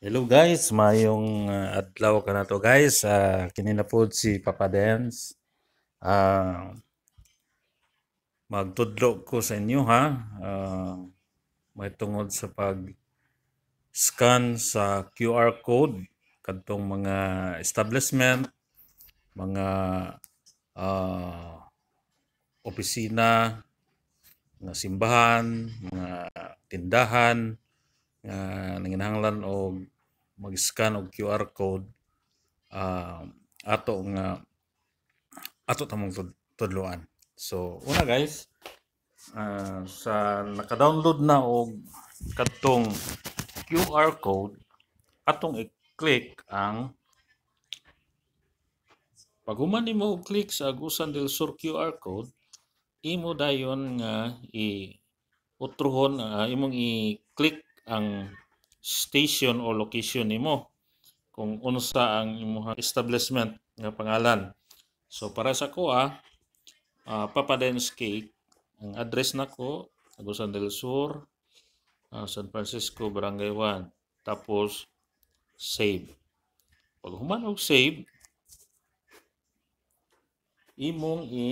Hello guys, mayong uh, adlaw ka na to guys. Uh, ah, kininapod si Papa Dance. Uh, magtudlo ko sa inyo ha. Uh, may tungod sa pag scan sa QR code kadtong mga establishment, mga uh, opisina, mga simbahan, mga tindahan, nga nanginahanglan og mag-scan og QR code uh, ato nga ato tamong mong tudloan. So una guys, uh, sa naka-download na og katong QR code atong i-click ang Paghuman nimo click sa Agusan del Sur QR code, imo dayon nga i utruhon uh, ah, imong i-click ang station o location nimo kung unsa ang imong establishment nga pangalan. So para sa ko ah, uh, Papa Dance Cake, ang address nako Agusan del Sur, uh, San Francisco, Barangay 1. Tapos save. Pag human og save, imong i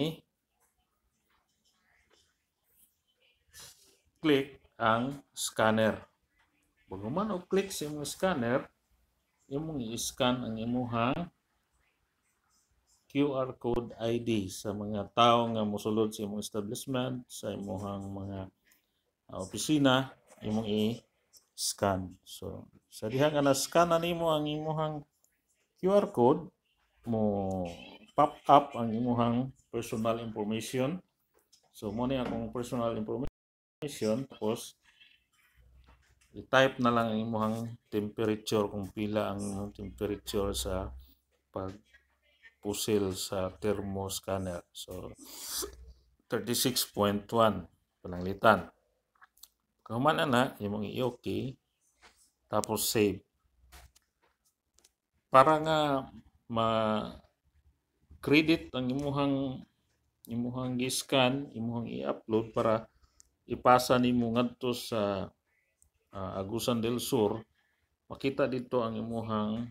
click ang scanner. Paghuman o click sa imong scanner, imong i-scan ang imuhang QR code ID sa mga tao nga mosulod sa imong establishment, sa imong mga uh, opisina, imong i-scan. So, sa diha nga na-scan na nimo ang imong QR code, mo pop up ang imong personal information. So, mo ni akong personal information tapos i-type na lang ang imong temperature kung pila ang temperature sa pag pusil sa thermo scanner. So 36.1 pananglitan. Kahuman na imong i-okay tapos save. Para nga ma credit ang imuhang imuhang gi-scan, imuhang i-upload para ipasa nimo ngadto sa uh, Agusan del Sur makita dito ang imuhang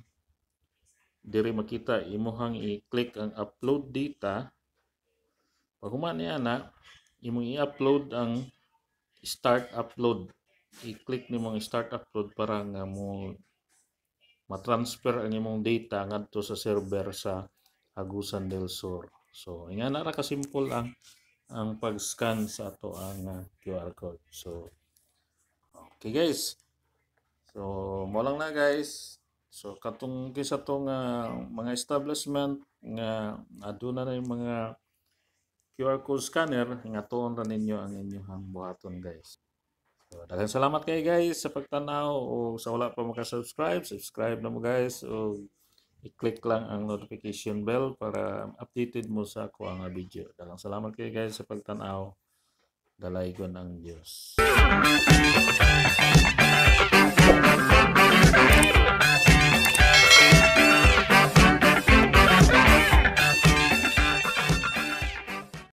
diri makita imuhang i-click ang upload data pag human niya na imong i-upload ang start upload i-click ni mong start upload para nga mo ma-transfer ang imong data ngadto sa server sa Agusan del Sur so ingana ra ka simple ang ang pag-scan sa ato ang uh, ah, QR code so Okay guys. So mo lang na guys. So katong kisa tong uh, mga establishment nga aduna na yung mga QR code scanner nga tuon ra ninyo ang inyong buhaton guys. So, daghang salamat kay guys sa pagtanaw o sa wala pa maka-subscribe, subscribe na mo guys o i-click lang ang notification bell para updated mo sa ako ang video. Daghang salamat kay guys sa pagtanaw. Dalaygon ng Diyos.